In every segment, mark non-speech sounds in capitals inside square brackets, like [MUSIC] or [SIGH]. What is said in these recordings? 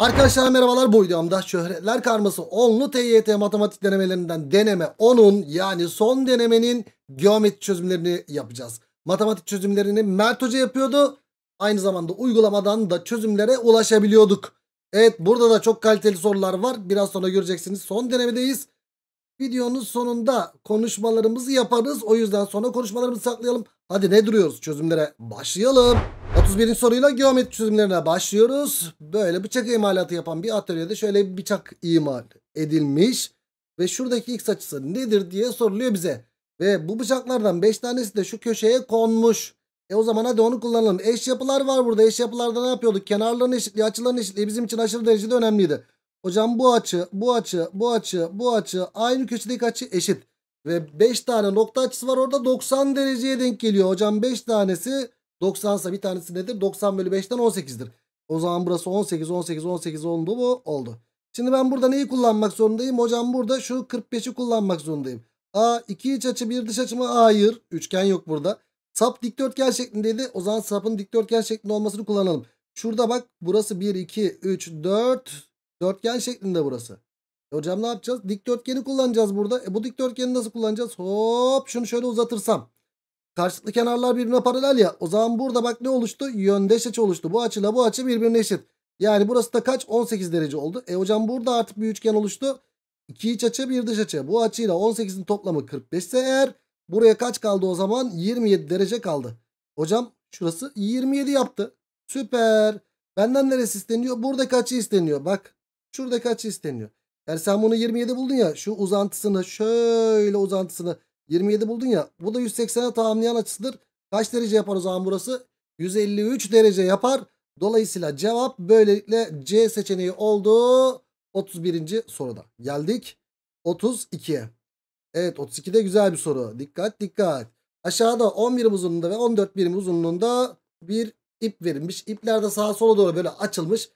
Arkadaşlar merhabalar bu videomda şöhretler karması onlu TYT matematik denemelerinden deneme 10'un yani son denemenin geometri çözümlerini yapacağız. Matematik çözümlerini Mert Hoca yapıyordu. Aynı zamanda uygulamadan da çözümlere ulaşabiliyorduk. Evet burada da çok kaliteli sorular var. Biraz sonra göreceksiniz. Son denemedeyiz. Videonun sonunda konuşmalarımızı yaparız. O yüzden sonra konuşmalarımızı saklayalım. Hadi ne duruyoruz çözümlere başlayalım. 31. soruyla geometri çözümlerine başlıyoruz. Böyle bıçak imalatı yapan bir atölyede şöyle bir bıçak imal edilmiş. Ve şuradaki x açısı nedir diye soruluyor bize. Ve bu bıçaklardan 5 tanesi de şu köşeye konmuş. E o zaman hadi onu kullanalım. Eş yapılar var burada. Eş yapılarda ne yapıyorduk? Kenarların eşitliği, açıların eşitliği bizim için aşırı derecede önemliydi. Hocam bu açı, bu açı, bu açı, bu açı aynı köşedeki açı eşit. Ve 5 tane nokta açısı var orada 90 dereceye denk geliyor. Hocam 5 tanesi 90 ise bir tanesi nedir? 90 bölü 5'ten 18'dir. O zaman burası 18, 18, 18 oldu mu? Oldu. Şimdi ben burada neyi kullanmak zorundayım? Hocam burada şu 45'i kullanmak zorundayım. A iki iç açı bir dış açı mı? Hayır. Üçgen yok burada. Sap dikdörtgen şeklindeydi. O zaman sapın dikdörtgen şeklinde olmasını kullanalım. Şurada bak burası 1, 2, 3, 4. Dörtgen şeklinde burası. E hocam ne yapacağız? Dikdörtgeni kullanacağız burada. E bu dikdörtgeni nasıl kullanacağız? Hop şunu şöyle uzatırsam. Karşılıklı kenarlar birbirine paralel ya. O zaman burada bak ne oluştu? Yöndeş açı oluştu. Bu açıyla bu açı birbirine eşit. Yani burası da kaç? 18 derece oldu. E hocam burada artık bir üçgen oluştu. İki iç açı bir dış açı. Bu açıyla 18'in toplamı 45 ise eğer buraya kaç kaldı o zaman? 27 derece kaldı. Hocam şurası 27 yaptı. Süper. Benden neresi isteniyor? Buradaki açı isteniyor. Bak şuradaki açı isteniyor. Yani sen bunu 27 buldun ya şu uzantısını şöyle uzantısını 27 buldun ya. Bu da 180'e tamamlayan açısıdır. Kaç derece yapar o zaman burası? 153 derece yapar. Dolayısıyla cevap böylelikle C seçeneği oldu. 31. soruda. Geldik 32'ye. Evet 32 de güzel bir soru. Dikkat dikkat. Aşağıda 11 uzunluğunda ve 14 birim uzunluğunda bir ip verilmiş. İpler de sağa sola doğru böyle açılmış.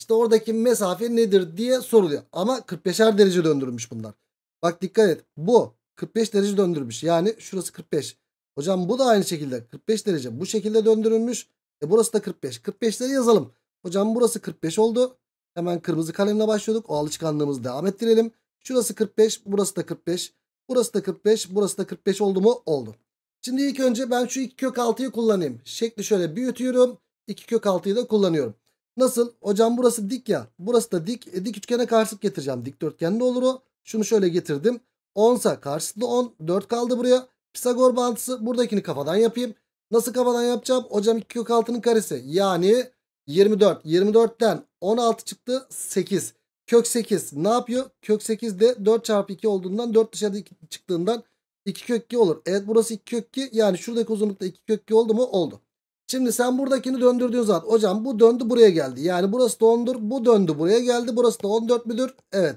İşte oradaki mesafe nedir diye soruluyor. Ama 45'er derece döndürmüş bunlar. Bak dikkat et. Bu 45 derece döndürmüş. Yani şurası 45. Hocam bu da aynı şekilde 45 derece bu şekilde döndürülmüş. E burası da 45. 45'leri yazalım. Hocam burası 45 oldu. Hemen kırmızı kalemle başlıyorduk. O alışkanlığımızı devam ettirelim. Şurası 45, burası da 45. Burası da 45, burası da 45 oldu mu? Oldu. Şimdi ilk önce ben şu 2 kök 6'yı kullanayım. Şekli şöyle büyütüyorum. 2 kök 6'yı da kullanıyorum. Nasıl? Hocam burası dik ya. Burası da dik. E, dik üçgene karşılık getireceğim. Dik dörtgen ne olur o? Şunu şöyle getirdim. 10 sa karşısında 10. 4 kaldı buraya. Pisagor bağıntısı buradakini kafadan yapayım. Nasıl kafadan yapacağım? Hocam 2 kök altının karesi. Yani 24. 24'ten 16 çıktı 8. Kök 8 ne yapıyor? Kök 8 de 4 çarpı 2 olduğundan 4 dışarıda 2 çıktığından 2 kök 2 olur. Evet burası 2 kök 2. Yani şuradaki uzunlukta 2 kök 2 oldu mu? Oldu. Şimdi sen buradakini döndürdüğün zaman hocam bu döndü buraya geldi. Yani burası da 10'dur. Bu döndü buraya geldi. Burası da 14 müdür? Evet.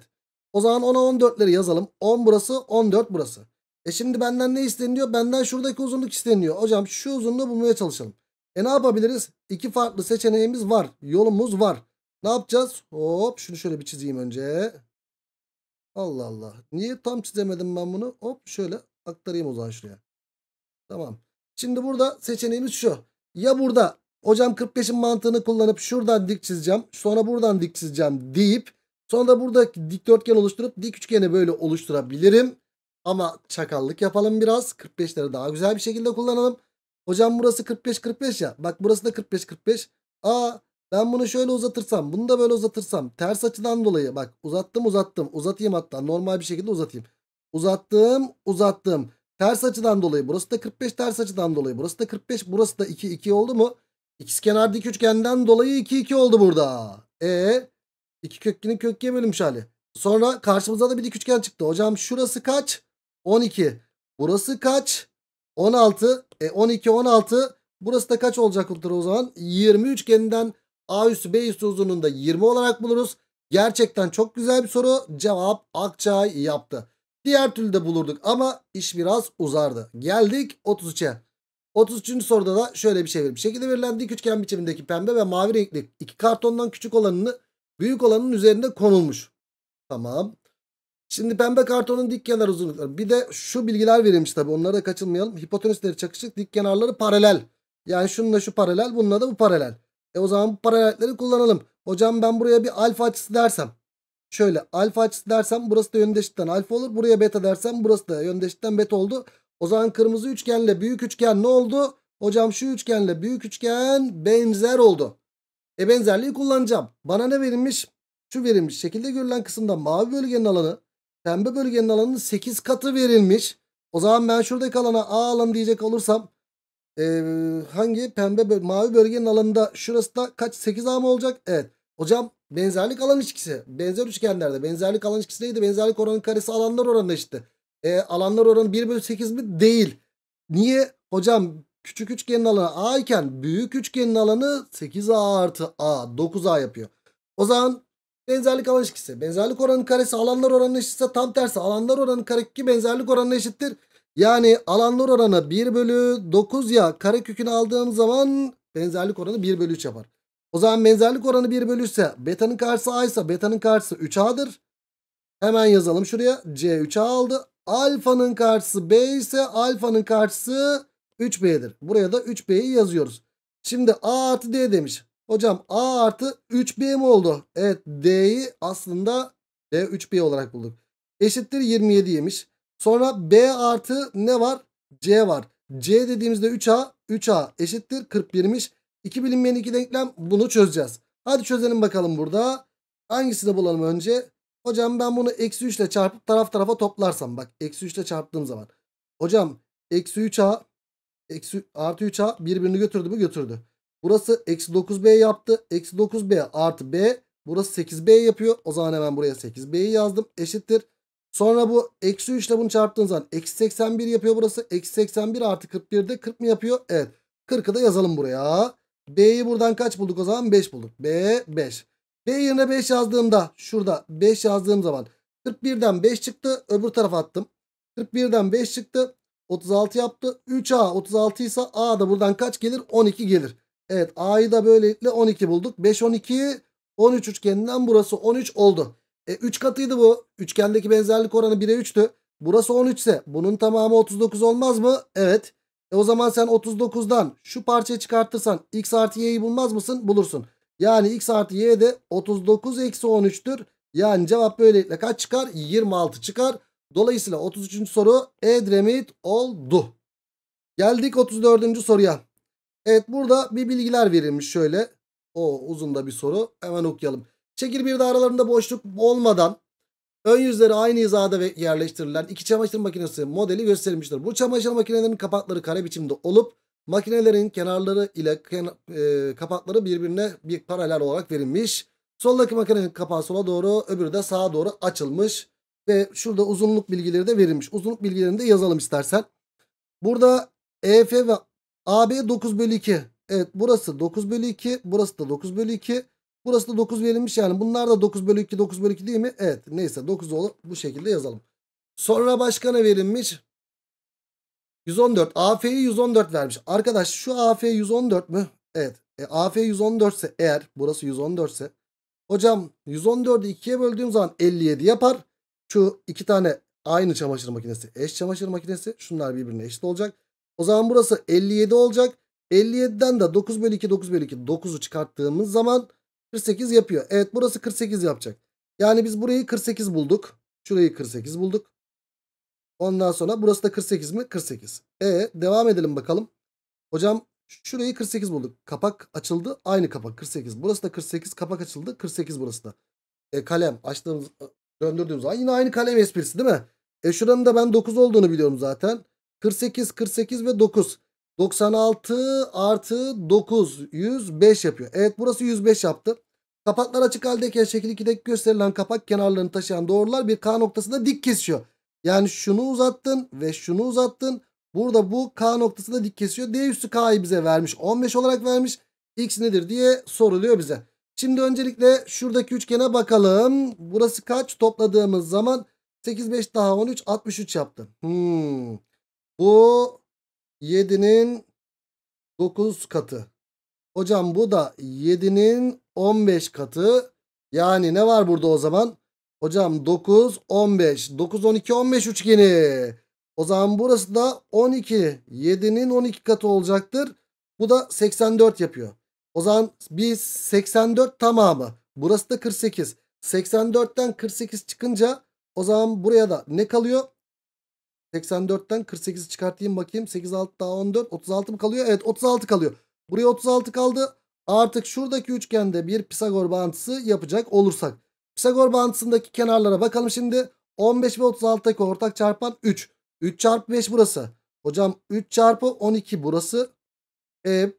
O zaman 10'a 14'leri yazalım. 10 burası 14 burası. E şimdi benden ne isteniyor? Benden şuradaki uzunluk isteniyor. Hocam şu uzunluğu bulmaya çalışalım. E ne yapabiliriz? İki farklı seçeneğimiz var. Yolumuz var. Ne yapacağız? Hop şunu şöyle bir çizeyim önce. Allah Allah. Niye tam çizemedim ben bunu? Hop şöyle aktarayım o zaman şuraya. Tamam. Şimdi burada seçeneğimiz şu. Ya burada hocam 45'in mantığını kullanıp şuradan dik çizeceğim. Sonra buradan dik çizeceğim deyip Sonra da burada dikdörtgen oluşturup dik üçgeni böyle oluşturabilirim. Ama çakallık yapalım biraz. 45'leri daha güzel bir şekilde kullanalım. Hocam burası 45-45 ya. Bak burası da 45-45. Aa ben bunu şöyle uzatırsam bunu da böyle uzatırsam ters açıdan dolayı bak uzattım uzattım uzatayım hatta normal bir şekilde uzatayım. Uzattım uzattım ters açıdan dolayı burası da 45 ters açıdan dolayı burası da 45 burası da 2 2 oldu mu? kenar dik üçgenden dolayı 2 2 oldu burada. E 2 kökünün köküye bölünmüş hali. Sonra karşımıza da bir dik üçgen çıktı. Hocam şurası kaç? 12. Burası kaç? 16. E 12 16. Burası da kaç olacaktır o zaman? 20 üçgeninden A üstü B üstü uzunluğunda 20 olarak buluruz. Gerçekten çok güzel bir soru. Cevap Akçay yaptı. Diğer türlü de bulurduk ama iş biraz uzardı. Geldik 33'e. 33. soruda da şöyle bir şey verilmiş. Şekilde verilen dik üçgen biçimindeki pembe ve mavi renkli iki kartondan küçük olanını büyük olanın üzerinde konulmuş. Tamam. Şimdi pembe kartonun dik kenar uzunlukları. Bir de şu bilgiler verilmiş tabi. Onlara da kaçınmayalım. Hipotenüsleri çakışık. Dik kenarları paralel. Yani şununla şu paralel. Bununla da bu paralel. E o zaman bu paralelleri kullanalım. Hocam ben buraya bir alfa açısı dersem. Şöyle alfa açısı dersem burası da yöndeşikten alfa olur. Buraya beta dersem burası da yöndeşikten beta oldu. O zaman kırmızı üçgenle büyük üçgen ne oldu? Hocam şu üçgenle büyük üçgen benzer oldu. E benzerliği kullanacağım. Bana ne verilmiş? Şu verilmiş. Şekilde görülen kısımda mavi bölgenin alanı pembe bölgenin alanının 8 katı verilmiş. O zaman ben şuradaki alana A alanı diyecek olursam e, hangi pembe böl mavi bölgenin alanında şurası da kaç 8 A mı olacak? Evet. Hocam benzerlik alan ilişkisi. Benzer üçgenlerde benzerlik alan ilişkisi neydi? Benzerlik oranın karesi alanlar oranına işte. E, alanlar oranı 1 bölü 8 mi? Değil. Niye? Hocam Küçük üçgenin alanı A iken büyük üçgenin alanı 8A artı A 9A yapıyor. O zaman benzerlik alan ilişkisi. Benzerlik oranının karesi alanlar oranı eşitse tam tersi. Alanlar oranının karekökü benzerlik oranına eşittir. Yani alanlar oranı 1 bölü 9 ya karekökünü aldığım zaman benzerlik oranı 1 bölü 3 yapar. O zaman benzerlik oranı 1 bölü 3 ise betanın karşısı A ise betanın karşısı 3A'dır. Hemen yazalım şuraya. C 3A aldı. Alfanın karşısı B ise alfanın karşısı 3B'dir. Buraya da 3B'yi yazıyoruz. Şimdi A artı D demiş. Hocam A artı 3B mi oldu? Evet D'yi aslında D 3B olarak bulduk. Eşittir 27 yemiş. Sonra B artı ne var? C var. C dediğimizde 3A 3A eşittir 41'miş. 2 bilinmeyen 2 denklem bunu çözeceğiz. Hadi çözelim bakalım burada. Hangisini bulalım önce? Hocam ben bunu eksi 3 ile çarpıp taraf tarafa toplarsam. Bak eksi 3 ile çarptığım zaman. Hocam eksi 3A eksi, artı 3A birbirini götürdü mü götürdü. Burası eksi 9B yaptı. Eksi 9B artı B. Burası 8B yapıyor. O zaman hemen buraya 8B'yi yazdım. Eşittir. Sonra bu eksi 3 ile bunu çarptığın zaman eksi 81 yapıyor burası. Eksi 81 artı 41 de 40 mı yapıyor? Evet. 40'ı da yazalım buraya. B'yi buradan kaç bulduk o zaman? 5 bulduk. B 5. B yerine 5 yazdığımda şurada 5 yazdığım zaman 41'den 5 çıktı. Öbür tarafa attım. 41'den 5 çıktı. 36 yaptı. 3A 36 ise A da buradan kaç gelir? 12 gelir. Evet A'yı da böylelikle 12 bulduk. 5 12 13 üçgeninden burası 13 oldu. E 3 katıydı bu. Üçgendeki benzerlik oranı 1'e 3'tü. Burası 13 ise bunun tamamı 39 olmaz mı? Evet. E o zaman sen 39'dan şu parçayı çıkartırsan x artı y'yi bulmaz mısın? Bulursun. Yani x artı y de 39 eksi 13'tür. Yani cevap böylelikle kaç çıkar? 26 çıkar. Dolayısıyla 33. soru Edremit oldu. Geldik 34. soruya. Evet burada bir bilgiler verilmiş şöyle. O uzun da bir soru. Hemen okuyalım. Şekil 1'de aralarında boşluk olmadan ön yüzleri aynı hizada ve yerleştirilen iki çamaşır makinesi modeli gösterilmiştir. Bu çamaşır makinelerinin kapakları kare biçimde olup makinelerin kenarları ile ken e, kapakları birbirine bir paralel olarak verilmiş. Soldaki makinenin kapağı sola doğru öbürü de sağa doğru açılmış ve şurada uzunluk bilgileri de verilmiş. Uzunluk bilgilerini de yazalım istersen. Burada EF ve AB 9 bölü 2. Evet burası 9 bölü 2. Burası da 9 bölü 2. Burası da 9 verilmiş yani. Bunlar da 9 bölü 2 9 bölü 2 değil mi? Evet neyse 9 olur. Bu şekilde yazalım. Sonra başka ne verilmiş? 114. AF'yi 114 vermiş. Arkadaş şu AF 114 mü? Evet. E, AF 114 ise eğer burası 114 ise hocam 114'ü 2'ye böldüğüm zaman 57 yapar. Şu iki tane aynı çamaşır makinesi eş çamaşır makinesi. Şunlar birbirine eşit olacak. O zaman burası 57 olacak. 57'den de 9 bölü 2 9 bölü 2 9'u çıkarttığımız zaman 48 yapıyor. Evet burası 48 yapacak. Yani biz burayı 48 bulduk. Şurayı 48 bulduk. Ondan sonra burası da 48 mi? 48. E devam edelim bakalım. Hocam şurayı 48 bulduk. Kapak açıldı. Aynı kapak 48. Burası da 48. Kapak açıldı. 48 burası da. E, kalem açtığımız Döndürdüğüm zaman yine aynı kalem esprisi değil mi? E şuranın da ben 9 olduğunu biliyorum zaten. 48, 48 ve 9. 96 artı 9 105 yapıyor. Evet burası 105 yaptı. Kapaklar açık haldeyken şekil 2'deki gösterilen kapak kenarlarını taşıyan doğrular bir K noktasında dik kesiyor. Yani şunu uzattın ve şunu uzattın. Burada bu K noktasında dik kesiyor. D üstü K'yı bize vermiş. 15 olarak vermiş. X nedir diye soruluyor bize. Şimdi öncelikle şuradaki üçgene bakalım. Burası kaç? Topladığımız zaman 8, 5 daha 13, 63 yaptı. Hmm. Bu 7'nin 9 katı. Hocam bu da 7'nin 15 katı. Yani ne var burada o zaman? Hocam 9, 15. 9, 12, 15 üçgeni. O zaman burası da 12. 7'nin 12 katı olacaktır. Bu da 84 yapıyor. O zaman biz 84 tamamı. Burası da 48. 84'ten 48 çıkınca o zaman buraya da ne kalıyor? 84'ten 48'i çıkartayım bakayım. 8 6 daha 14 36 mı kalıyor? Evet 36 kalıyor. Buraya 36 kaldı. Artık şuradaki üçgende bir Pisagor bağıntısı yapacak olursak. Pisagor bağıntısındaki kenarlara bakalım şimdi. 15 ve 36'daki ortak çarpan 3. 3 çarpı 5 burası. Hocam 3 çarpı 12 burası. E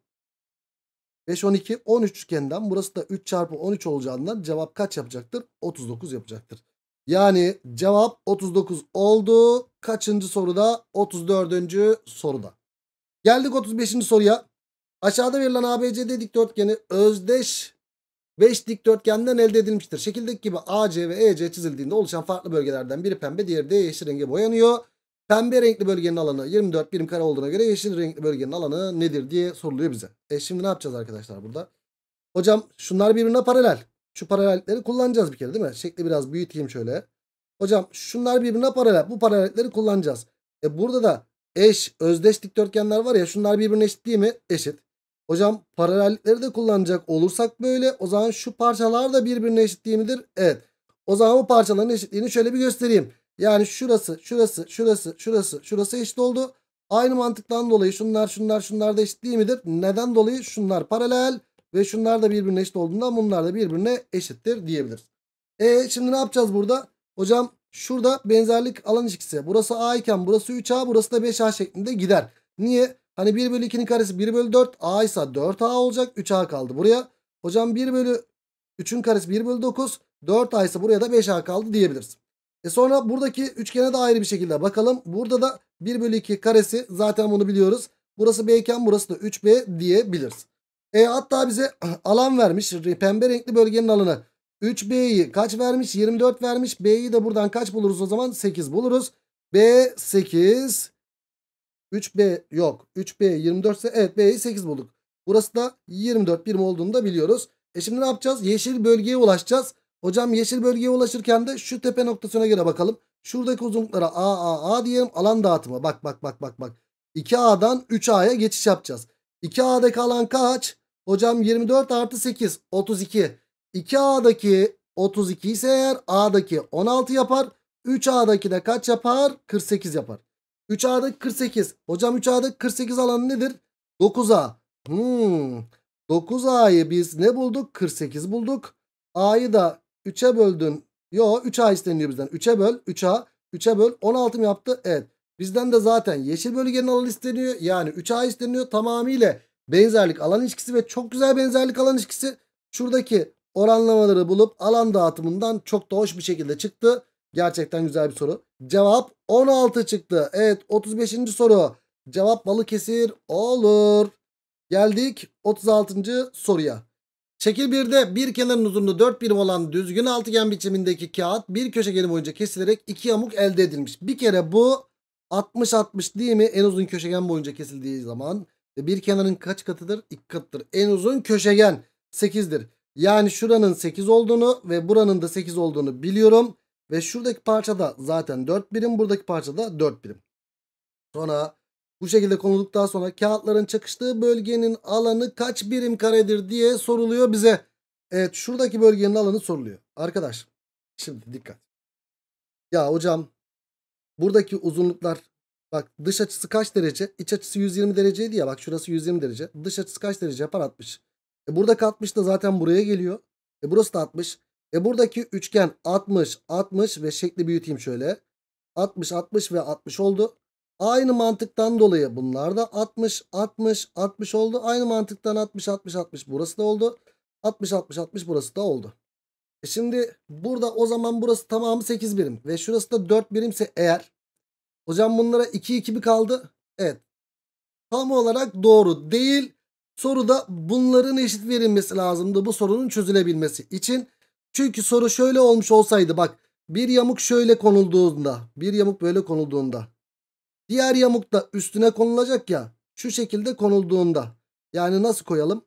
5, 12, 13 üçgenden burası da 3 çarpı 13 olacağından cevap kaç yapacaktır? 39 yapacaktır. Yani cevap 39 oldu. Kaçıncı soruda? 34. soruda. Geldik 35. soruya. Aşağıda verilen ABCD dikdörtgeni özdeş 5 dikdörtgenden elde edilmiştir. Şekildeki gibi AC ve EC çizildiğinde oluşan farklı bölgelerden biri pembe diğeri de yeşil renge boyanıyor. Pembe renkli bölgenin alanı 24 birim kare olduğuna göre yeşil renkli bölgenin alanı nedir diye soruluyor bize. E şimdi ne yapacağız arkadaşlar burada? Hocam şunlar birbirine paralel. Şu paralellikleri kullanacağız bir kere değil mi? Şekli biraz büyüteyim şöyle. Hocam şunlar birbirine paralel. Bu paralellikleri kullanacağız. E burada da eş, özdeş dikdörtgenler var ya şunlar birbirine eşit değil mi? Eşit. Hocam paralellikleri de kullanacak olursak böyle o zaman şu parçalar da birbirine eşit değil midir? Evet. O zaman bu parçaların eşitliğini şöyle bir göstereyim. Yani şurası, şurası, şurası, şurası, şurası eşit oldu. Aynı mantıktan dolayı şunlar, şunlar, şunlar da eşit değil midir? Neden dolayı? Şunlar paralel ve şunlar da birbirine eşit olduğundan bunlar da birbirine eşittir diyebiliriz. E şimdi ne yapacağız burada? Hocam şurada benzerlik alan ilişkisi. Burası A iken burası 3A, burası da 5A şeklinde gider. Niye? Hani 1 bölü 2'nin karesi 1 bölü 4 A ise 4A olacak 3A kaldı buraya. Hocam 1 bölü 3'ün karesi 1 bölü 9 4A ise buraya da 5A kaldı diyebiliriz. E sonra buradaki üçgene de ayrı bir şekilde bakalım. Burada da 1 bölü 2 karesi zaten bunu biliyoruz. Burası B iken burası da 3B diyebiliriz. E hatta bize [CLEARS THROAT] alan vermiş. Pembe renkli bölgenin alanı. 3B'yi kaç vermiş? 24 vermiş. B'yi de buradan kaç buluruz o zaman? 8 buluruz. B 8. 3B yok. 3B 24 ise evet B'yi 8 bulduk. Burası da 24 birim olduğunu da biliyoruz. E şimdi ne yapacağız? Yeşil bölgeye ulaşacağız. Hocam yeşil bölgeye ulaşırken de şu tepe noktasına göre bakalım. Şuradaki uzunluklara a diyelim alan dağıtımı. Bak bak bak bak bak. 2A'dan 3A'ya geçiş yapacağız. 2A'daki alan kaç? Hocam 24 artı 8 32. 2A'daki 32 ise eğer A'daki 16 yapar. 3A'daki de kaç yapar? 48 yapar. 3A'daki 48. Hocam 3A'daki 48 alanı nedir? 9A. Hmm. 9A'yı biz ne bulduk? 48 bulduk. A'yı da 3'e böldün. Yo 3A isteniyor bizden. 3'e böl 3A. 3'e böl 16 mı yaptı? Evet. Bizden de zaten yeşil bölgenin alanı isteniyor. Yani 3A isteniyor tamamıyla benzerlik alan ilişkisi ve çok güzel benzerlik alan ilişkisi. Şuradaki oranlamaları bulup alan dağıtımından çok da hoş bir şekilde çıktı. Gerçekten güzel bir soru. Cevap 16 çıktı. Evet 35. soru. Cevap balı kesir olur. Geldik 36. soruya. Şekil 1'de bir kenarın uzunluğu 4 birim olan düzgün altıgen biçimindeki kağıt bir köşegeni boyunca kesilerek iki yamuk elde edilmiş. Bir kere bu 60-60 değil mi? En uzun köşegen boyunca kesildiği zaman bir kenarın kaç katıdır? 2 katıdır. En uzun köşegen 8'dir. Yani şuranın 8 olduğunu ve buranın da 8 olduğunu biliyorum. Ve şuradaki parçada zaten 4 birim. Buradaki parçada 4 birim. Sonra bu şekilde konulduktan sonra kağıtların çakıştığı bölgenin alanı kaç birim karedir diye soruluyor bize. Evet şuradaki bölgenin alanı soruluyor. Arkadaş şimdi dikkat. Ya hocam buradaki uzunluklar bak dış açısı kaç derece? İç açısı 120 dereceydi ya bak şurası 120 derece. Dış açısı kaç derece yapar 60. E buradaki 60 da zaten buraya geliyor. E burası da 60. E buradaki üçgen 60, 60 ve şekli büyüteyim şöyle. 60, 60 ve 60 oldu. Aynı mantıktan dolayı bunlar da 60 60 60 oldu. Aynı mantıktan 60 60 60 burası da oldu. 60 60 60 burası da oldu. E şimdi burada o zaman burası tamamı 8 birim ve şurası da 4 birimse eğer hocam bunlara 2 2 mi kaldı? Evet. Tam olarak doğru değil. Soruda bunların eşit verilmesi lazımdı bu sorunun çözülebilmesi için. Çünkü soru şöyle olmuş olsaydı bak bir yamuk şöyle konulduğunda bir yamuk böyle konulduğunda Diğer yamuk da üstüne konulacak ya. Şu şekilde konulduğunda. Yani nasıl koyalım?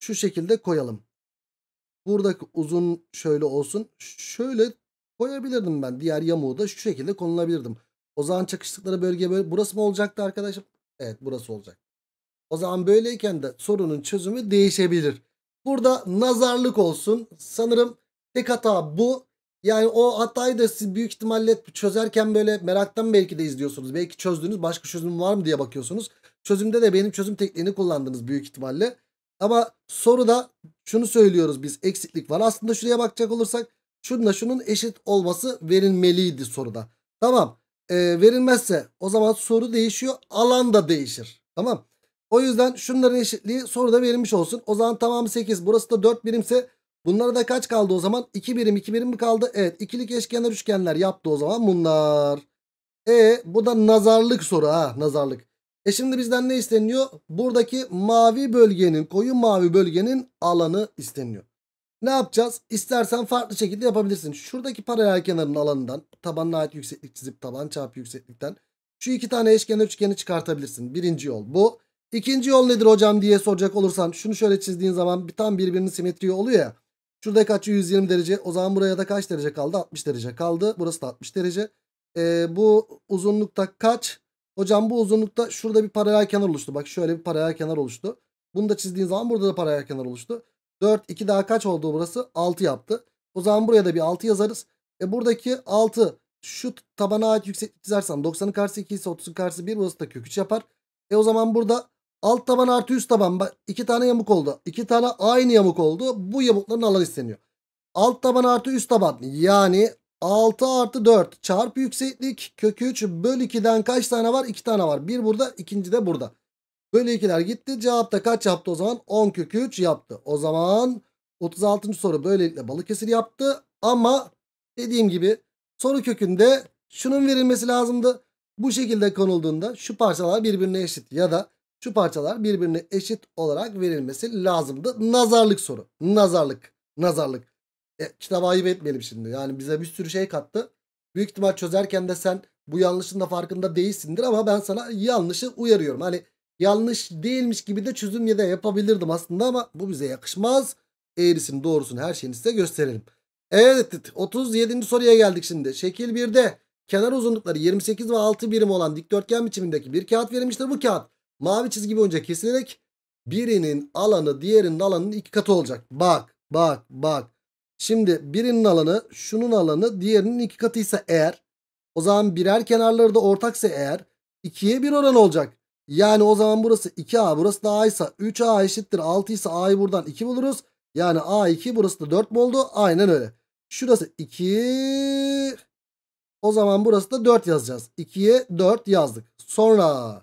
Şu şekilde koyalım. Buradaki uzun şöyle olsun. Şöyle koyabilirdim ben. Diğer yamuğu da şu şekilde konulabilirdim. O zaman çakıştıkları bölge böyle. Burası mı olacaktı arkadaşım? Evet burası olacak. O zaman böyleyken de sorunun çözümü değişebilir. Burada nazarlık olsun. Sanırım tek hata bu. Yani o hatayı da siz büyük ihtimalle çözerken böyle meraktan belki de izliyorsunuz. Belki çözdünüz başka çözüm var mı diye bakıyorsunuz. Çözümde de benim çözüm tekniğini kullandınız büyük ihtimalle. Ama soruda şunu söylüyoruz biz eksiklik var. Aslında şuraya bakacak olursak şununla şunun eşit olması verilmeliydi soruda. Tamam e, verilmezse o zaman soru değişiyor alan da değişir. Tamam o yüzden şunların eşitliği soruda verilmiş olsun. O zaman tamamı 8 burası da 4 birimse Bunlara da kaç kaldı o zaman? 2 birim 2 birim mi kaldı? Evet ikilik eşkenar üçgenler yaptı o zaman bunlar. E bu da nazarlık soru ha nazarlık. E şimdi bizden ne isteniyor? Buradaki mavi bölgenin koyu mavi bölgenin alanı isteniyor. Ne yapacağız? İstersen farklı şekilde yapabilirsin. Şuradaki paralel kenarın alanından tabanına ait yükseklik çizip taban çarpı yükseklikten şu iki tane eşkenar üçgeni çıkartabilirsin. Birinci yol bu. İkinci yol nedir hocam diye soracak olursan şunu şöyle çizdiğin zaman tam birbirinin simetriği oluyor ya. Şurada kaç 120 derece. O zaman buraya da kaç derece kaldı? 60 derece kaldı. Burası da 60 derece. Ee, bu uzunlukta kaç? Hocam bu uzunlukta şurada bir paralel kenar oluştu. Bak şöyle bir paralel kenar oluştu. Bunu da çizdiğin zaman burada da paralel kenar oluştu. 4, 2 daha kaç oldu burası? 6 yaptı. O zaman buraya da bir 6 yazarız. E buradaki 6 şu tabana ait yükseklik çizersen 90'ın karşısı 2 ise 30'un karşısı 1 burası da kök 3 yapar. E o zaman burada Alt taban artı üst taban. Bak iki tane yamuk oldu. İki tane aynı yamuk oldu. Bu yamukların alanı isteniyor. Alt taban artı üst taban. Yani 6 artı 4 çarpı yükseklik kökü 3 bölü 2'den kaç tane var? 2 tane var. Bir burada ikinci de burada. Bölü 2'ler gitti. Cevap da kaç yaptı o zaman? 10 kökü 3 yaptı. O zaman 36. soru böylelikle Balıkesir yaptı. Ama dediğim gibi soru kökünde şunun verilmesi lazımdı. Bu şekilde konulduğunda şu parçalar birbirine eşit ya da şu parçalar birbirine eşit olarak verilmesi lazımdı. Nazarlık soru. Nazarlık. Nazarlık. E, kitaba ayıp etmeyelim şimdi. Yani bize bir sürü şey kattı. Büyük ihtimal çözerken de sen bu yanlışın da farkında değilsindir ama ben sana yanlışı uyarıyorum. Hani yanlış değilmiş gibi de çözüm ya da yapabilirdim aslında ama bu bize yakışmaz. Eğrisini doğrusun her şeyini size gösterelim. Evet 37. soruya geldik şimdi. Şekil 1'de kenar uzunlukları 28 ve 6 birim olan dikdörtgen biçimindeki bir kağıt verilmiştir. Bu kağıt Mavi çizgi boyunca kesilerek birinin alanı diğerinin alanının iki katı olacak. Bak bak bak. Şimdi birinin alanı şunun alanı diğerinin iki katıysa eğer o zaman birer kenarları da ortaksa eğer 2'ye bir oran olacak. Yani o zaman burası 2A burası da A ise 3A eşittir 6 ise A'yı buradan 2 buluruz. Yani A2 burası da 4 mü oldu? Aynen öyle. Şurası 2 o zaman burası da 4 yazacağız. 2'ye 4 yazdık. Sonra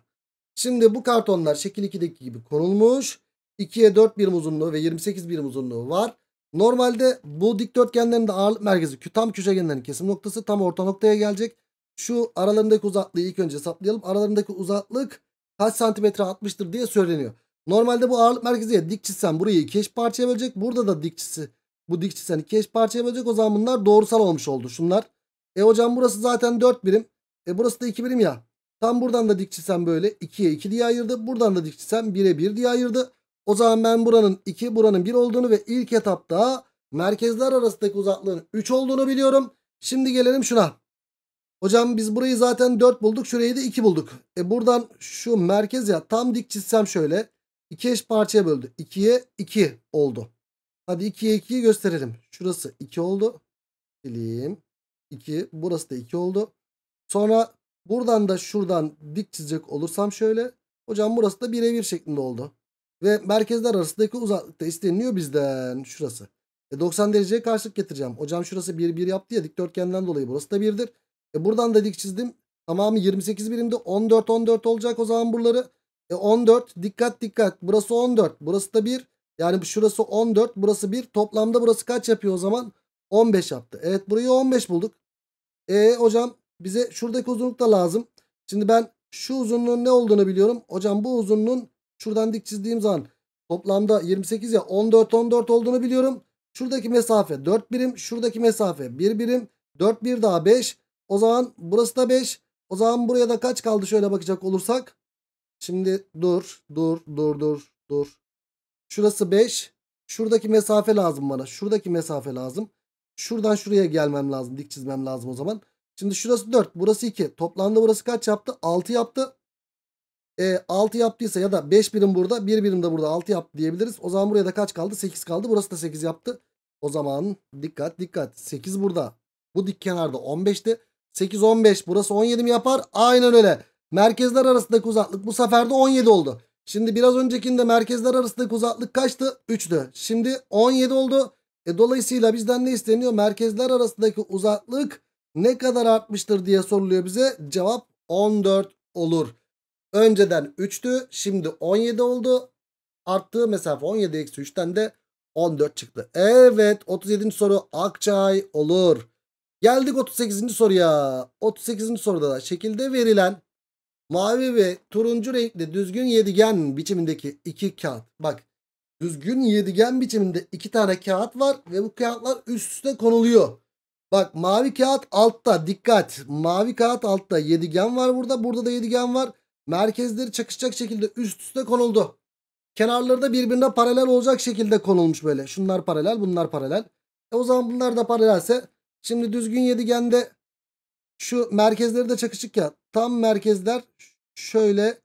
Şimdi bu kartonlar şekil 2'deki gibi konulmuş. 2'ye 4 birim uzunluğu ve 28 birim uzunluğu var. Normalde bu dikdörtgenlerin de ağırlık merkezi tam köşegenlerin kesim noktası tam orta noktaya gelecek. Şu aralarındaki uzaklığı ilk önce hesaplayalım. Aralarındaki uzaklık kaç santimetre 60'tır diye söyleniyor. Normalde bu ağırlık merkeziye dik çizsen burayı iki eş parçaya bölecek. Burada da dik çizsi bu dik çizsen iki eş parçaya bölecek. O zaman bunlar doğrusal olmuş oldu şunlar. E hocam burası zaten 4 birim. E burası da 2 birim ya. Tam buradan da dik böyle 2'ye 2 diye ayırdı. Buradan da dik çizsem 1'e 1 diye ayırdı. O zaman ben buranın 2 buranın 1 olduğunu ve ilk etapta merkezler arasındaki uzaklığın 3 olduğunu biliyorum. Şimdi gelelim şuna. Hocam biz burayı zaten 4 bulduk. Şurayı da 2 bulduk. E buradan şu merkez ya tam dik çizsem şöyle. 2 eş parçaya böldü. 2'ye 2 oldu. Hadi 2'ye 2'yi gösterelim. Şurası 2 oldu. Sileyim. 2. Burası da 2 oldu. Sonra Buradan da şuradan dik çizecek olursam şöyle. Hocam burası da birebir şeklinde oldu. Ve merkezler arasındaki uzaklıkta isteniliyor bizden şurası. E 90 dereceye karşılık getireceğim. Hocam şurası 1 1 yaptı ya dikdörtgenden dolayı burası da 1'dir. E buradan da dik çizdim. Tamamı 28 birimde 14 14 olacak o zaman buraları. E 14 dikkat dikkat burası 14 burası da 1. Yani şurası 14 burası 1 toplamda burası kaç yapıyor o zaman? 15 yaptı. Evet burayı 15 bulduk. E hocam bize şuradaki uzunluk da lazım. Şimdi ben şu uzunluğun ne olduğunu biliyorum. Hocam bu uzunluğun şuradan dik çizdiğim zaman toplamda 28 ya 14 14 olduğunu biliyorum. Şuradaki mesafe 4 birim. Şuradaki mesafe 1 birim. 4 1 daha 5. O zaman burası da 5. O zaman buraya da kaç kaldı şöyle bakacak olursak. Şimdi dur dur dur dur dur. Şurası 5. Şuradaki mesafe lazım bana. Şuradaki mesafe lazım. Şuradan şuraya gelmem lazım. Dik çizmem lazım o zaman. Şimdi şurası 4 burası 2. Toplamda burası kaç yaptı? 6 yaptı. E, 6 yaptıysa ya da 5 birim burada 1 birim de burada 6 yaptı diyebiliriz. O zaman buraya da kaç kaldı? 8 kaldı. Burası da 8 yaptı. O zaman dikkat dikkat 8 burada. Bu dik kenarda 15'ti. 8 15 burası 17 mi yapar? Aynen öyle. Merkezler arasındaki uzaklık bu sefer de 17 oldu. Şimdi biraz öncekinde merkezler arasındaki uzaklık kaçtı? 3'tü. Şimdi 17 oldu. E, dolayısıyla bizden ne isteniyor? Merkezler arasındaki uzaklık ne kadar artmıştır diye soruluyor bize. Cevap 14 olur. Önceden 3'tü şimdi 17 oldu. Arttığı mesafe 17 eksi 3'ten de 14 çıktı. Evet 37. soru Akçay olur. Geldik 38. soruya. 38. soruda da şekilde verilen mavi ve turuncu renkli düzgün yedigen biçimindeki iki kağıt. Bak düzgün yedigen biçiminde iki tane kağıt var ve bu kağıtlar üst üste konuluyor. Bak mavi kağıt altta dikkat. Mavi kağıt altta yedigen var burada. Burada da yedigen var. Merkezleri çakışacak şekilde üst üste konuldu. Kenarları da birbirine paralel olacak şekilde konulmuş böyle. Şunlar paralel bunlar paralel. E o zaman bunlar da paralelse şimdi düzgün yedigende şu merkezleri de çakışık ya. Tam merkezler şöyle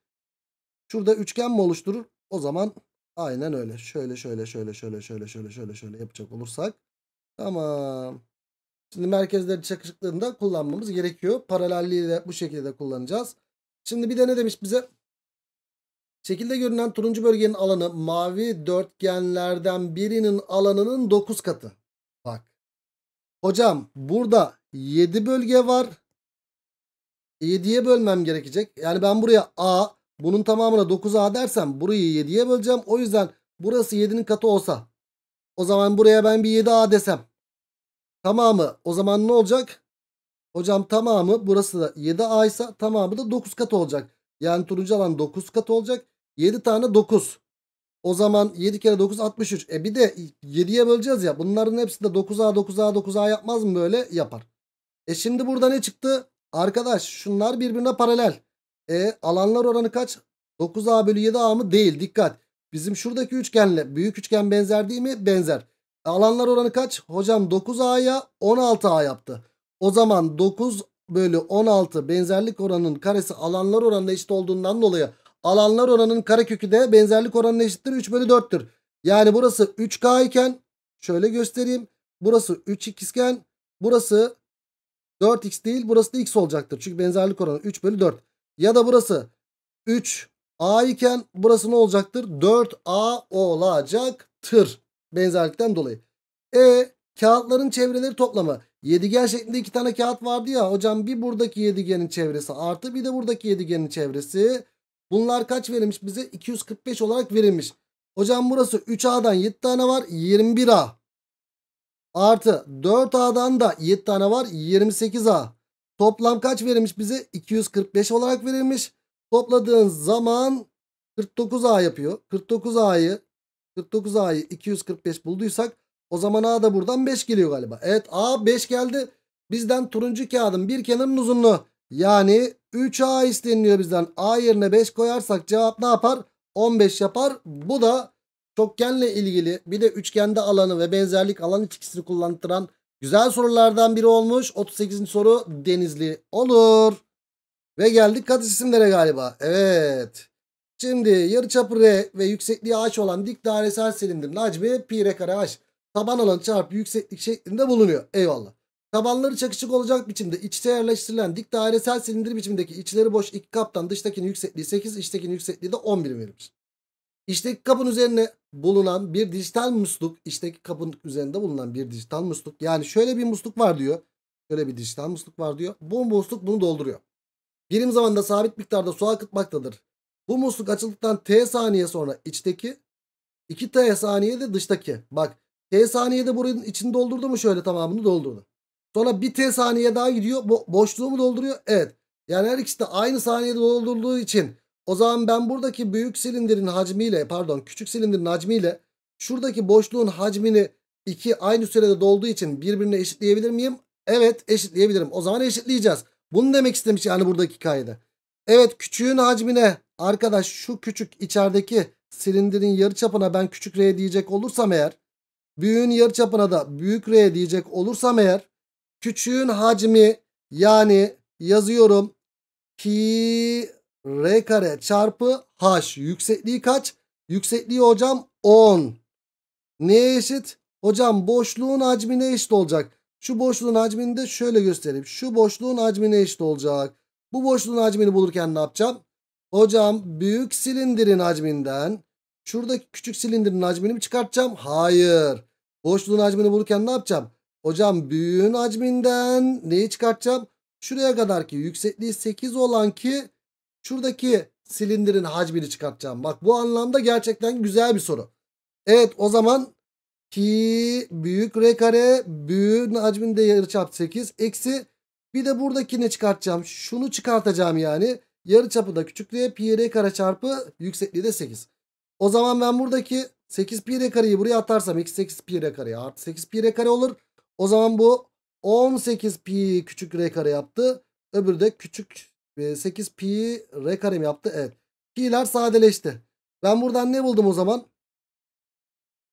şurada üçgen mi oluşturur? O zaman aynen öyle. Şöyle şöyle şöyle şöyle şöyle şöyle şöyle şöyle yapacak olursak. Tamam. Şimdi merkezleri çakışıklığında kullanmamız gerekiyor. Paralelliği de bu şekilde kullanacağız. Şimdi bir de ne demiş bize? Şekilde görünen turuncu bölgenin alanı mavi dörtgenlerden birinin alanının 9 katı. Bak. Hocam burada 7 bölge var. 7'ye bölmem gerekecek. Yani ben buraya A bunun tamamına 9A dersem burayı 7'ye böleceğim. O yüzden burası 7'nin katı olsa o zaman buraya ben bir 7A desem Tamamı o zaman ne olacak? Hocam tamamı burası da 7A ise tamamı da 9 kat olacak. Yani turuncu alan 9 kat olacak. 7 tane 9. O zaman 7 kere 9 63. E bir de 7'ye böleceğiz ya. Bunların hepsi de 9A 9A 9A yapmaz mı böyle? Yapar. E şimdi burada ne çıktı? Arkadaş şunlar birbirine paralel. E alanlar oranı kaç? 9A bölü 7A mı? Değil. Dikkat. Bizim şuradaki üçgenle büyük üçgen benzer değil mi? Benzer. Alanlar oranı kaç? Hocam 9A'ya 16A yaptı. O zaman 9 bölü 16 benzerlik oranının karesi alanlar oranına eşit olduğundan dolayı alanlar oranının karekökü de benzerlik oranına eşittir 3 bölü 4'tür. Yani burası 3K iken şöyle göstereyim. Burası 3X iken burası 4X değil burası da X olacaktır. Çünkü benzerlik oranı 3 bölü 4. Ya da burası 3A iken burası ne olacaktır? 4A olacaktır. Benzerlikten dolayı. E kağıtların çevreleri toplamı. Yedigen şeklinde iki tane kağıt vardı ya. Hocam bir buradaki yedigenin çevresi artı bir de buradaki yedigenin çevresi. Bunlar kaç verilmiş bize? 245 olarak verilmiş. Hocam burası 3A'dan 7 tane var. 21A. Artı 4A'dan da 7 tane var. 28A. Toplam kaç verilmiş bize? 245 olarak verilmiş. Topladığın zaman 49A yapıyor. 49A'yı 49 A'yı 245 bulduysak o zaman A da buradan 5 geliyor galiba. Evet A 5 geldi. Bizden turuncu kağıdın bir kenarının uzunluğu. Yani 3A isteniliyor bizden. A yerine 5 koyarsak cevap ne yapar? 15 yapar. Bu da çokgenle ilgili bir de üçgende alanı ve benzerlik alanı ikisini kullandıran güzel sorulardan biri olmuş. 38. soru denizli olur. Ve geldik kat isimlere galiba. Evet. Şimdi yarıçapı R ve yüksekliği H olan dik dairesel silindirin hacmi pi R kare H. Taban alanı çarpı yükseklik şeklinde bulunuyor. Eyvallah. Tabanları çakışık olacak biçimde içte yerleştirilen dik dairesel silindir biçimindeki içleri boş iki kaptan dıştakinin yüksekliği 8, içtekinin yüksekliği de 11 verilmiş. İçteki kapın üzerine bulunan bir dijital musluk, içteki kapın üzerinde bulunan bir dijital musluk. Yani şöyle bir musluk var diyor. Şöyle bir dijital musluk var diyor. Bu musluk bunu dolduruyor. Birim zamanda sabit miktarda su akıtmaktadır. Bu musluk açıldıktan t saniye sonra içteki 2t saniye de dıştaki. Bak t saniyede buranın içini doldurdu mu şöyle tamamını doldurdu. Sonra bir t saniye daha gidiyor. Bo boşluğu mu dolduruyor? Evet. Yani her ikisi de aynı saniyede doldurduğu için o zaman ben buradaki büyük silindirin hacmiyle pardon küçük silindirin hacmiyle şuradaki boşluğun hacmini iki aynı sürede dolduğu için birbirine eşitleyebilir miyim? Evet eşitleyebilirim. O zaman eşitleyeceğiz. Bunu demek istemiş yani buradaki kaide. Evet küçüğün hacmine Arkadaş şu küçük içerideki silindirin yarı çapına ben küçük r diyecek olursam eğer. Büyüğün çapına da büyük r diyecek olursam eğer. Küçüğün hacmi yani yazıyorum pi r kare çarpı h yüksekliği kaç? Yüksekliği hocam 10. Neye eşit? Hocam boşluğun hacmine eşit olacak. Şu boşluğun hacmini de şöyle göstereyim. Şu boşluğun hacmine eşit olacak. Bu boşluğun hacmini bulurken ne yapacağım? Hocam büyük silindirin hacminden şuradaki küçük silindirin hacmini mi çıkartacağım? Hayır. Boşluğun hacmini bulurken ne yapacağım? Hocam büyüğün hacminden neyi çıkartacağım? Şuraya kadar ki yüksekliği 8 olan ki şuradaki silindirin hacmini çıkartacağım. Bak bu anlamda gerçekten güzel bir soru. Evet o zaman ki büyük r kare büyüğün hacminde yarıçap 8 eksi bir de buradaki ne çıkartacağım. Şunu çıkartacağım yani. Yarıçapı da küçüklüğe pi r kare çarpı yüksekliği de 8. O zaman ben buradaki 8 pi r kareyi buraya atarsam x 8 pi r kare artı 8 pi r kare olur. O zaman bu 18 pi küçük r kare yaptı. Öbürü de küçük 8 e, pi r karem yaptı. Evet. Pi'ler sadeleşti. Ben buradan ne buldum o zaman?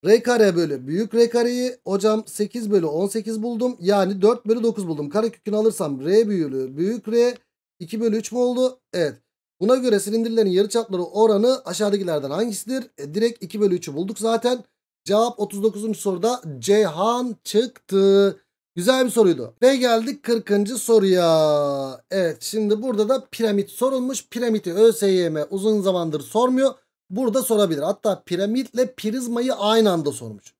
R kare bölü büyük R kareyi hocam 8 bölü 18 buldum. Yani 4 bölü 9 buldum. Kare kökünü alırsam R büyülü büyük R 2 bölü 3 mü oldu? Evet. Buna göre silindirlerin yarı çapları oranı aşağıdakilerden hangisidir? E, direkt 2 bölü 3'ü bulduk zaten. Cevap 39. soruda Ceyhan çıktı. Güzel bir soruydu. Ve geldik 40. soruya. Evet şimdi burada da piramit sorulmuş. Piramiti ÖSYM uzun zamandır sormuyor. Burada sorabilir. Hatta piramitle prizmayı aynı anda sormuş.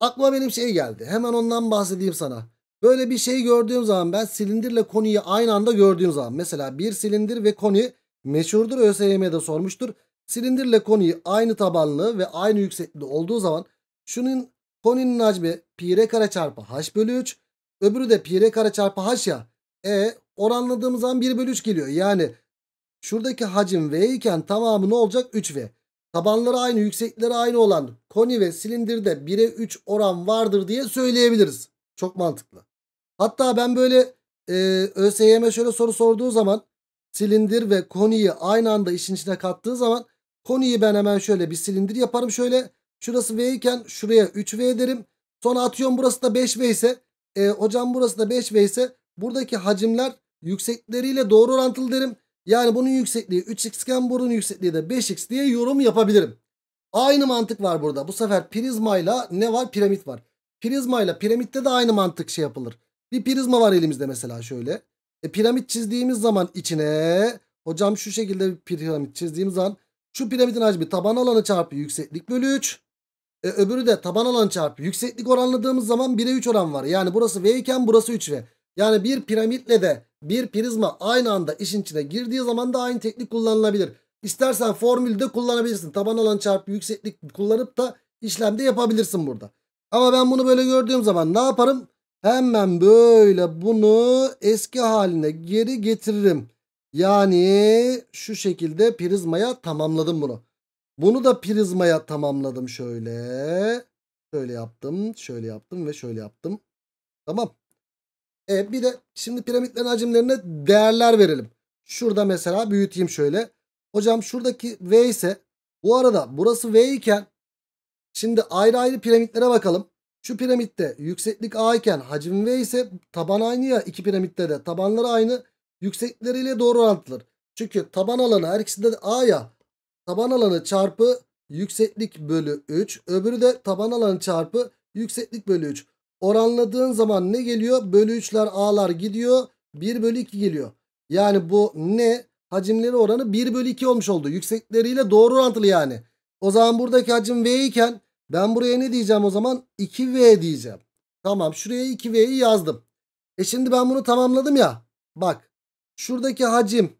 Aklıma benim şey geldi. Hemen ondan bahsedeyim sana. Böyle bir şey gördüğüm zaman ben silindirle koniyi aynı anda gördüğüm zaman mesela bir silindir ve koni meşhurdur ÖSYM'de sormuştur. Silindirle koniyi aynı tabanlı ve aynı yükseklikte olduğu zaman şunun koninin hacmi pi r kare çarpı h bölü 3 öbürü de pi r kare çarpı h ya e oranladığımız zaman 1 bölü 3 geliyor. Yani şuradaki hacim v iken tamamı ne olacak 3v. Tabanları aynı yüksekleri aynı olan koni ve silindirde 1'e 3 oran vardır diye söyleyebiliriz. Çok mantıklı. Hatta ben böyle e, ÖSYM şöyle soru sorduğu zaman silindir ve koniyi aynı anda işin içine kattığı zaman koniyi ben hemen şöyle bir silindir yaparım. Şöyle şurası V iken şuraya 3V derim. Sonra atıyorum burası da 5V ise e, hocam burası da 5V ise buradaki hacimler yüksekleriyle doğru orantılı derim. Yani bunun yüksekliği 3x iken bunun yüksekliği de 5x diye yorum yapabilirim. Aynı mantık var burada. Bu sefer prizmayla ne var? Piramit var. Prizma ile piramitte de aynı mantık şey yapılır. Bir prizma var elimizde mesela şöyle. E, piramit çizdiğimiz zaman içine hocam şu şekilde bir piramit çizdiğimiz zaman şu piramidin hacmi taban alanı çarpı yükseklik bölü 3. E, öbürü de taban alanı çarpı yükseklik oranladığımız zaman 1'e 3 oran var. Yani burası V iken burası 3V. Yani bir piramitle de bir prizma aynı anda işin içine girdiği zaman da aynı teknik kullanılabilir. İstersen formülde kullanabilirsin. Taban alan çarpı yükseklik kullanıp da işlemde yapabilirsin burada. Ama ben bunu böyle gördüğüm zaman ne yaparım? Hemen böyle bunu eski haline geri getiririm. Yani şu şekilde prizmaya tamamladım bunu. Bunu da prizmaya tamamladım şöyle. Şöyle yaptım, şöyle yaptım ve şöyle yaptım. Tamam. E bir de şimdi piramitlerin hacimlerine değerler verelim. Şurada mesela büyüteyim şöyle. Hocam şuradaki V ise bu arada burası V iken Şimdi ayrı ayrı piramitlere bakalım. Şu piramitte yükseklik A iken hacim V ise taban aynı ya iki piramitte de. Tabanları aynı yükseklikleriyle doğru orantılıdır. Çünkü taban alanı her ikisinde de A ya. Taban alanı çarpı yükseklik bölü 3. Öbürü de taban alanı çarpı yükseklik bölü 3. Oranladığın zaman ne geliyor? Bölü 3'ler A'lar gidiyor. 1 bölü 2 geliyor. Yani bu ne? Hacimleri oranı 1 bölü 2 olmuş oldu. Yükseklikleriyle doğru orantılı yani. O zaman buradaki hacim V iken ben buraya ne diyeceğim o zaman? 2V diyeceğim. Tamam şuraya 2V'yi yazdım. E şimdi ben bunu tamamladım ya. Bak şuradaki hacim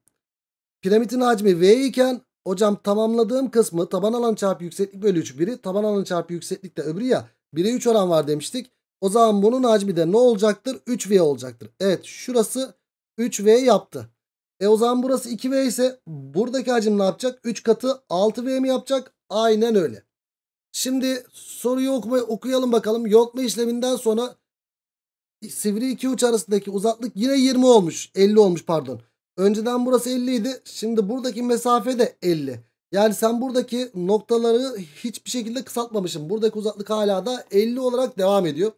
piramitin hacmi V iken hocam tamamladığım kısmı taban alan çarpı yükseklik bölü 3 biri. Taban alan çarpı yükseklik de öbürü ya. 1'e 3 oran var demiştik. O zaman bunun hacmi de ne olacaktır? 3V olacaktır. Evet şurası 3V yaptı. E o zaman burası 2V ise buradaki hacim ne yapacak? 3 katı 6V mi yapacak? Aynen öyle. Şimdi soruyu okuma, okuyalım bakalım. Yontma işleminden sonra sivri iki uç arasındaki uzaklık yine 20 olmuş. 50 olmuş pardon. Önceden burası 50 idi. Şimdi buradaki mesafe de 50. Yani sen buradaki noktaları hiçbir şekilde kısaltmamışsın. Buradaki uzaklık hala da 50 olarak devam ediyor.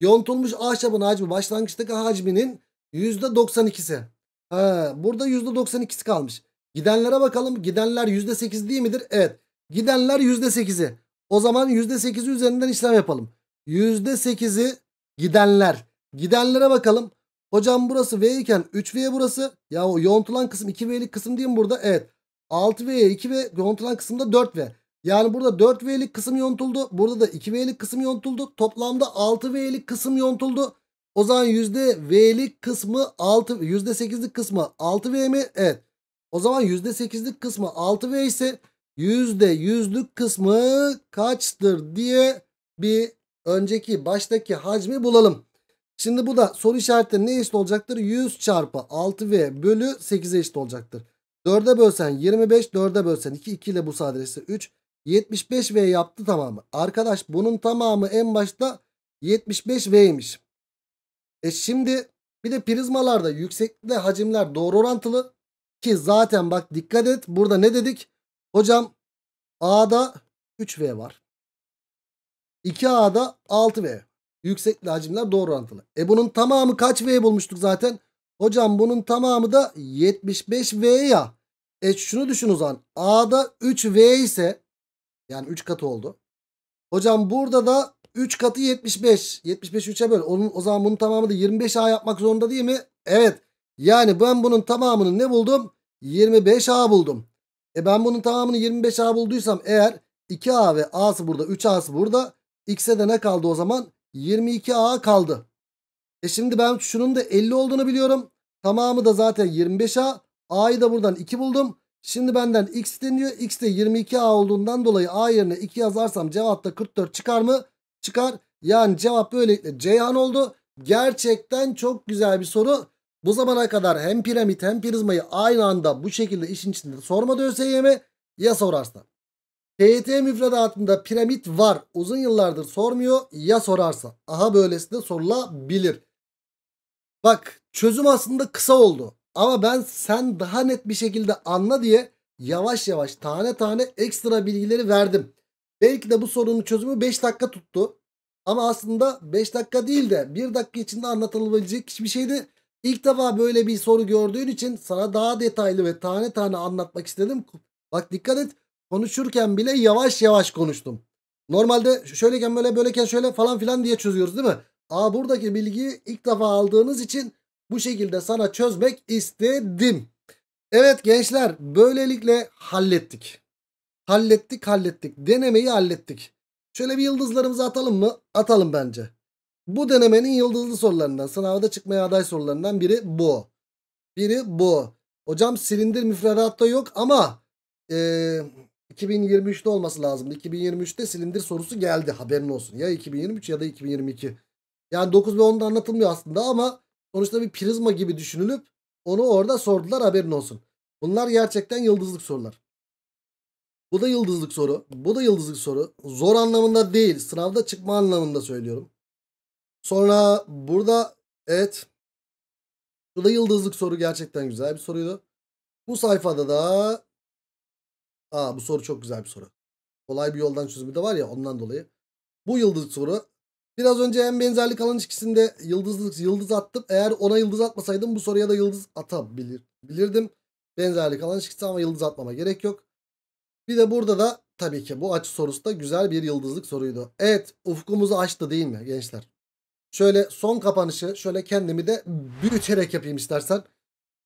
Yontulmuş ahşabın hacmi başlangıçtaki hacminin %92'si. Ha, burada %92'si kalmış. Gidenlere bakalım. Gidenler %8 değil midir? Evet. Gidenler %8'i. O zaman %8'i üzerinden işlem yapalım. %8'i gidenler. Gidenlere bakalım. Hocam burası V iken 3V burası. Ya o yontulan kısım 2V'lik kısım değil mi burada? Evet. 6V'ye 2V yontulan kısımda 4V. Yani burada 4V'lik kısım yontuldu. Burada da 2V'lik kısım yontuldu. Toplamda 6V'lik kısım yontuldu. O zaman %V'lik kısmı 6 %8'lik kısmı 6V mi? Evet. O zaman %8'lik kısmı 6V ise yüzde yüzlük kısmı kaçtır diye bir önceki baştaki hacmi bulalım. Şimdi bu da soru işareti ne eşit olacaktır? 100 çarpı 6V bölü 8'e eşit olacaktır. 4'e bölsen 25, 4'e bölsen 2, 2 ile bu sadeleşti 3. 75V yaptı tamamı. Arkadaş bunun tamamı en başta 75V'ymiş. E şimdi bir de prizmalarda yükseklikle hacimler doğru orantılı. Ki zaten bak dikkat et burada ne dedik? Hocam A'da 3V var. 2A'da 6V. Yüksekli hacimler doğru orantılı. E bunun tamamı kaç V bulmuştuk zaten? Hocam bunun tamamı da 75V ya. E şunu düşün o zaman. A'da 3V ise yani 3 katı oldu. Hocam burada da 3 katı 75. 75 3'e böl. Onun, o zaman bunun tamamı da 25A yapmak zorunda değil mi? Evet. Yani ben bunun tamamını ne buldum? 25A buldum. E ben bunun tamamını 25A bulduysam eğer 2A ve A'sı burada 3A'sı burada. X'e de ne kaldı o zaman? 22A kaldı. E şimdi ben şunun da 50 olduğunu biliyorum. Tamamı da zaten 25A. A'yı da buradan 2 buldum. Şimdi benden X deniyor. X de 22A olduğundan dolayı A yerine 2 yazarsam cevapta 44 çıkar mı? Çıkar. Yani cevap böylelikle Ceyhan oldu. Gerçekten çok güzel bir soru. Bu zamana kadar hem piramit hem prizmayı aynı anda bu şekilde işin içinde sormadı ÖSYM ya sorarsa. TYT müfredatında piramit var uzun yıllardır sormuyor ya sorarsa. Aha böylesi de sorulabilir. Bak çözüm aslında kısa oldu. Ama ben sen daha net bir şekilde anla diye yavaş yavaş tane tane ekstra bilgileri verdim. Belki de bu sorunun çözümü 5 dakika tuttu. Ama aslında 5 dakika değil de 1 dakika içinde anlatılabilecek hiçbir şeydi. İlk defa böyle bir soru gördüğün için sana daha detaylı ve tane tane anlatmak istedim. Bak dikkat et konuşurken bile yavaş yavaş konuştum. Normalde şöyleyken böyle böyleyken şöyle falan filan diye çözüyoruz değil mi? Aa buradaki bilgiyi ilk defa aldığınız için bu şekilde sana çözmek istedim. Evet gençler böylelikle hallettik. Hallettik hallettik. Denemeyi hallettik. Şöyle bir yıldızlarımızı atalım mı? Atalım bence. Bu denemenin yıldızlı sorularından, sınavda çıkmaya aday sorularından biri bu. Biri bu. Hocam silindir müfredatta yok ama e, 2023'te olması lazımdı. 2023'te silindir sorusu geldi haberin olsun. Ya 2023 ya da 2022. Yani 9 ve 10'da anlatılmıyor aslında ama sonuçta bir prizma gibi düşünülüp onu orada sordular haberin olsun. Bunlar gerçekten yıldızlık sorular. Bu da yıldızlık soru. Bu da yıldızlık soru. Zor anlamında değil. Sınavda çıkma anlamında söylüyorum. Sonra burada evet. Burada yıldızlık soru gerçekten güzel bir soruydu. Bu sayfada da Aa bu soru çok güzel bir soru. Kolay bir yoldan çözümü de var ya ondan dolayı. Bu yıldızlık soru. Biraz önce en benzerlik alan ikisinde yıldızlık yıldız attım. Eğer ona yıldız atmasaydım bu soruya da yıldız atabilirdim. Benzerlik alan ikisi ama yıldız atmama gerek yok. Bir de burada da tabii ki bu açı sorusu da güzel bir yıldızlık soruydu. Evet ufkumuzu açtı değil mi gençler? Şöyle son kapanışı şöyle kendimi de büyüterek yapayım istersen.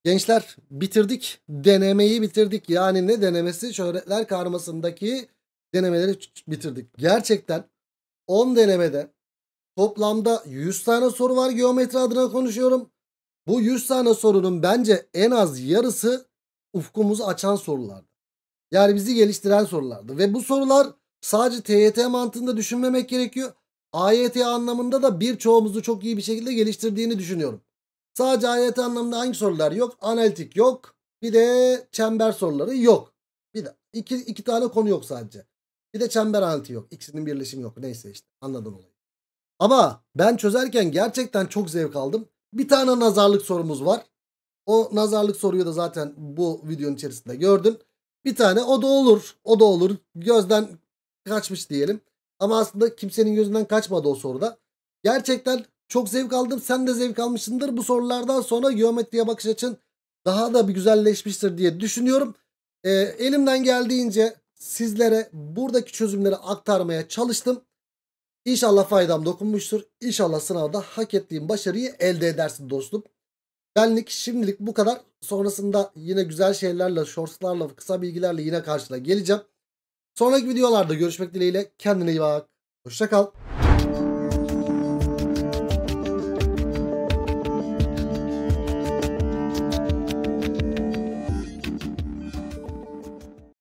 Gençler bitirdik. Denemeyi bitirdik. Yani ne denemesi? Şöhretler karmasındaki denemeleri bitirdik. Gerçekten 10 denemede toplamda 100 tane soru var geometri adına konuşuyorum. Bu 100 tane sorunun bence en az yarısı ufkumuzu açan sorulardı. Yani bizi geliştiren sorulardı. Ve bu sorular sadece TYT mantığında düşünmemek gerekiyor. AYT anlamında da birçoğumuzu çok iyi bir şekilde geliştirdiğini düşünüyorum. Sadece AYT anlamında hangi sorular yok? Analitik yok. Bir de çember soruları yok. Bir de iki, iki tane konu yok sadece. Bir de çember analitik yok. İkisinin birleşimi yok. Neyse işte anladın olayı. Ama ben çözerken gerçekten çok zevk aldım. Bir tane nazarlık sorumuz var. O nazarlık soruyu da zaten bu videonun içerisinde gördün. Bir tane o da olur. O da olur. Gözden kaçmış diyelim. Ama aslında kimsenin gözünden kaçmadı o soruda. Gerçekten çok zevk aldım. Sen de zevk almışsındır. Bu sorulardan sonra geometriye bakış açın daha da bir güzelleşmiştir diye düşünüyorum. Ee, elimden geldiğince sizlere buradaki çözümleri aktarmaya çalıştım. İnşallah faydam dokunmuştur. İnşallah sınavda hak ettiğim başarıyı elde edersin dostum. Benlik şimdilik bu kadar. Sonrasında yine güzel şeylerle, shortslarla, kısa bilgilerle yine karşına geleceğim. Sonraki videolarda görüşmek dileğiyle kendine iyi bak. Hoşça kal.